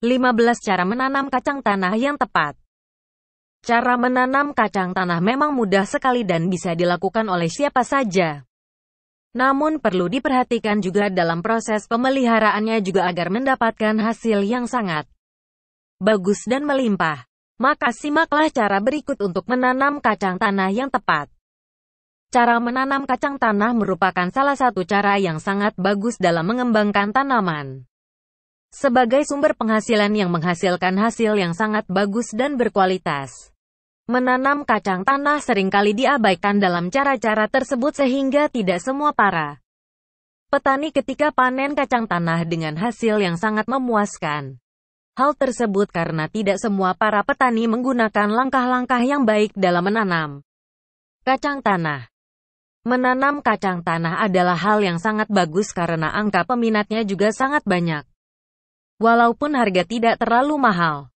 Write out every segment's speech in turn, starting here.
15 Cara menanam kacang tanah yang tepat Cara menanam kacang tanah memang mudah sekali dan bisa dilakukan oleh siapa saja. Namun perlu diperhatikan juga dalam proses pemeliharaannya juga agar mendapatkan hasil yang sangat bagus dan melimpah. Maka simaklah cara berikut untuk menanam kacang tanah yang tepat. Cara menanam kacang tanah merupakan salah satu cara yang sangat bagus dalam mengembangkan tanaman sebagai sumber penghasilan yang menghasilkan hasil yang sangat bagus dan berkualitas. Menanam kacang tanah seringkali diabaikan dalam cara-cara tersebut sehingga tidak semua para petani ketika panen kacang tanah dengan hasil yang sangat memuaskan. Hal tersebut karena tidak semua para petani menggunakan langkah-langkah yang baik dalam menanam kacang tanah. Menanam kacang tanah adalah hal yang sangat bagus karena angka peminatnya juga sangat banyak. Walaupun harga tidak terlalu mahal.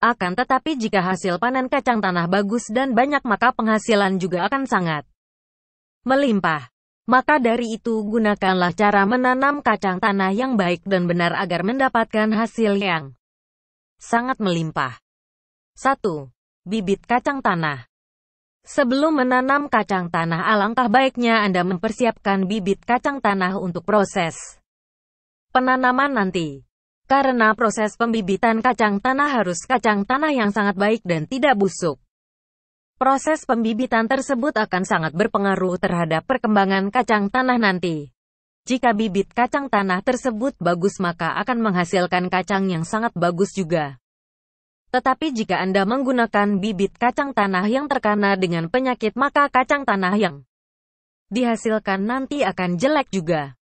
Akan tetapi jika hasil panen kacang tanah bagus dan banyak maka penghasilan juga akan sangat melimpah. Maka dari itu gunakanlah cara menanam kacang tanah yang baik dan benar agar mendapatkan hasil yang sangat melimpah. 1. Bibit kacang tanah Sebelum menanam kacang tanah alangkah baiknya Anda mempersiapkan bibit kacang tanah untuk proses penanaman nanti. Karena proses pembibitan kacang tanah harus kacang tanah yang sangat baik dan tidak busuk. Proses pembibitan tersebut akan sangat berpengaruh terhadap perkembangan kacang tanah nanti. Jika bibit kacang tanah tersebut bagus maka akan menghasilkan kacang yang sangat bagus juga. Tetapi jika Anda menggunakan bibit kacang tanah yang terkena dengan penyakit maka kacang tanah yang dihasilkan nanti akan jelek juga.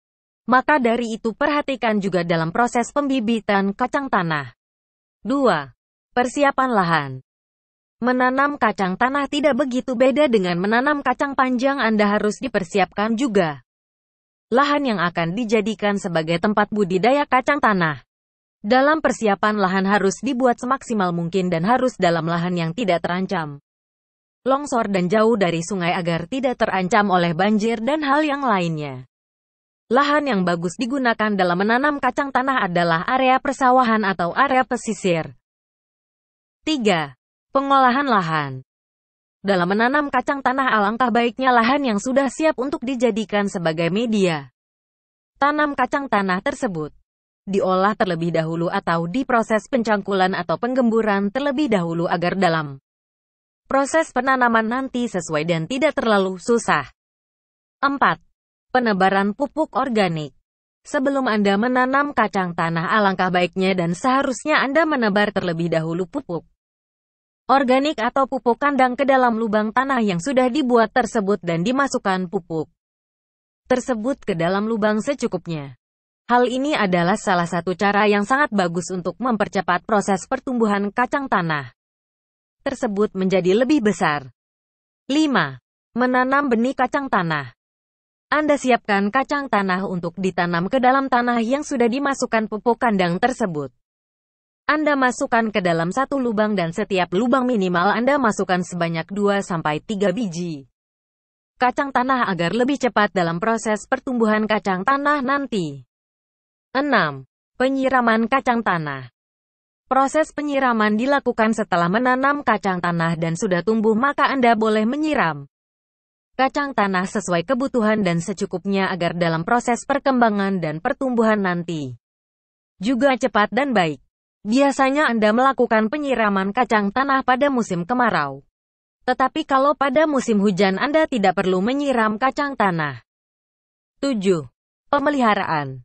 Maka dari itu perhatikan juga dalam proses pembibitan kacang tanah. 2. Persiapan lahan Menanam kacang tanah tidak begitu beda dengan menanam kacang panjang Anda harus dipersiapkan juga. Lahan yang akan dijadikan sebagai tempat budidaya kacang tanah. Dalam persiapan lahan harus dibuat semaksimal mungkin dan harus dalam lahan yang tidak terancam longsor dan jauh dari sungai agar tidak terancam oleh banjir dan hal yang lainnya. Lahan yang bagus digunakan dalam menanam kacang tanah adalah area persawahan atau area pesisir. 3. Pengolahan lahan Dalam menanam kacang tanah alangkah baiknya lahan yang sudah siap untuk dijadikan sebagai media. Tanam kacang tanah tersebut diolah terlebih dahulu atau diproses pencangkulan atau penggemburan terlebih dahulu agar dalam proses penanaman nanti sesuai dan tidak terlalu susah. 4 penebaran pupuk organik. Sebelum Anda menanam kacang tanah alangkah baiknya dan seharusnya Anda menebar terlebih dahulu pupuk organik atau pupuk kandang ke dalam lubang tanah yang sudah dibuat tersebut dan dimasukkan pupuk tersebut ke dalam lubang secukupnya. Hal ini adalah salah satu cara yang sangat bagus untuk mempercepat proses pertumbuhan kacang tanah tersebut menjadi lebih besar. 5. Menanam benih kacang tanah anda siapkan kacang tanah untuk ditanam ke dalam tanah yang sudah dimasukkan pupuk kandang tersebut. Anda masukkan ke dalam satu lubang dan setiap lubang minimal Anda masukkan sebanyak 2-3 biji. Kacang tanah agar lebih cepat dalam proses pertumbuhan kacang tanah nanti. 6. Penyiraman kacang tanah Proses penyiraman dilakukan setelah menanam kacang tanah dan sudah tumbuh maka Anda boleh menyiram kacang tanah sesuai kebutuhan dan secukupnya agar dalam proses perkembangan dan pertumbuhan nanti juga cepat dan baik. Biasanya Anda melakukan penyiraman kacang tanah pada musim kemarau. Tetapi kalau pada musim hujan Anda tidak perlu menyiram kacang tanah. 7. Pemeliharaan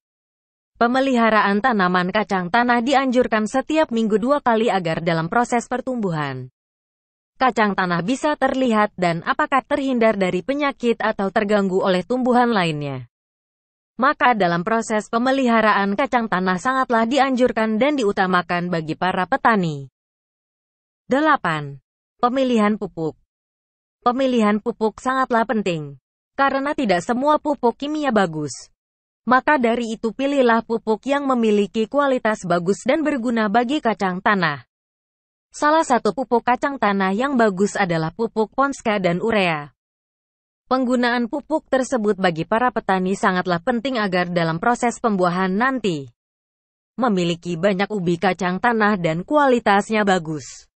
Pemeliharaan tanaman kacang tanah dianjurkan setiap minggu dua kali agar dalam proses pertumbuhan kacang tanah bisa terlihat dan apakah terhindar dari penyakit atau terganggu oleh tumbuhan lainnya. Maka dalam proses pemeliharaan kacang tanah sangatlah dianjurkan dan diutamakan bagi para petani. 8. Pemilihan pupuk Pemilihan pupuk sangatlah penting, karena tidak semua pupuk kimia bagus. Maka dari itu pilihlah pupuk yang memiliki kualitas bagus dan berguna bagi kacang tanah. Salah satu pupuk kacang tanah yang bagus adalah pupuk Ponska dan urea. Penggunaan pupuk tersebut bagi para petani sangatlah penting agar dalam proses pembuahan nanti memiliki banyak ubi kacang tanah dan kualitasnya bagus.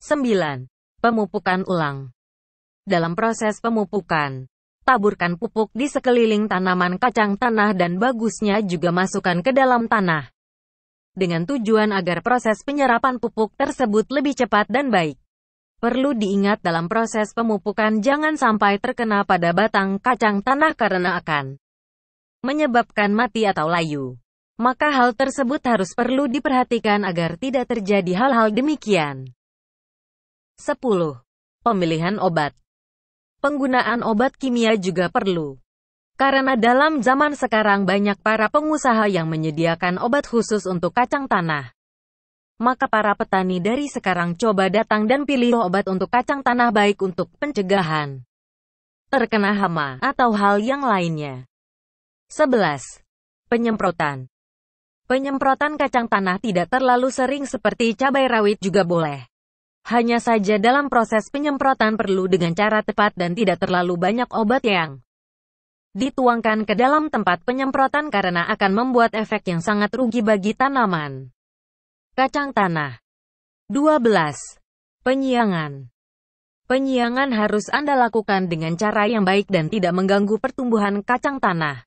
9. Pemupukan ulang. Dalam proses pemupukan, taburkan pupuk di sekeliling tanaman kacang tanah dan bagusnya juga masukkan ke dalam tanah dengan tujuan agar proses penyerapan pupuk tersebut lebih cepat dan baik. Perlu diingat dalam proses pemupukan jangan sampai terkena pada batang kacang tanah karena akan menyebabkan mati atau layu. Maka hal tersebut harus perlu diperhatikan agar tidak terjadi hal-hal demikian. 10. Pemilihan obat Penggunaan obat kimia juga perlu karena dalam zaman sekarang banyak para pengusaha yang menyediakan obat khusus untuk kacang tanah. Maka para petani dari sekarang coba datang dan pilih obat untuk kacang tanah baik untuk pencegahan terkena hama, atau hal yang lainnya. 11. Penyemprotan Penyemprotan kacang tanah tidak terlalu sering seperti cabai rawit juga boleh. Hanya saja dalam proses penyemprotan perlu dengan cara tepat dan tidak terlalu banyak obat yang dituangkan ke dalam tempat penyemprotan karena akan membuat efek yang sangat rugi bagi tanaman. Kacang tanah 12. Penyiangan Penyiangan harus Anda lakukan dengan cara yang baik dan tidak mengganggu pertumbuhan kacang tanah.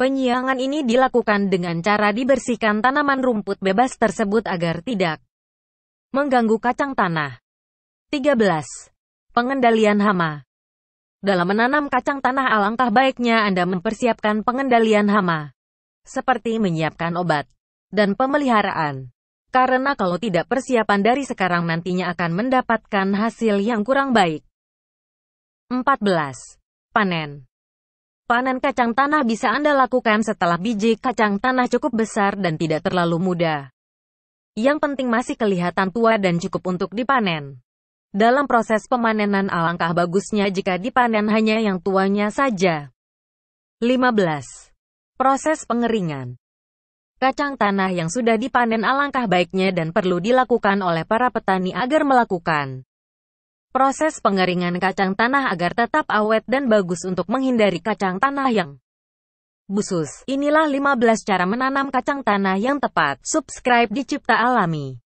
Penyiangan ini dilakukan dengan cara dibersihkan tanaman rumput bebas tersebut agar tidak mengganggu kacang tanah. 13. Pengendalian hama dalam menanam kacang tanah alangkah baiknya Anda mempersiapkan pengendalian hama, seperti menyiapkan obat dan pemeliharaan. Karena kalau tidak persiapan dari sekarang nantinya akan mendapatkan hasil yang kurang baik. 14. Panen Panen kacang tanah bisa Anda lakukan setelah biji kacang tanah cukup besar dan tidak terlalu muda. Yang penting masih kelihatan tua dan cukup untuk dipanen. Dalam proses pemanenan alangkah bagusnya jika dipanen hanya yang tuanya saja. 15. Proses pengeringan Kacang tanah yang sudah dipanen alangkah baiknya dan perlu dilakukan oleh para petani agar melakukan proses pengeringan kacang tanah agar tetap awet dan bagus untuk menghindari kacang tanah yang busus. Inilah 15 cara menanam kacang tanah yang tepat. Subscribe di Cipta Alami.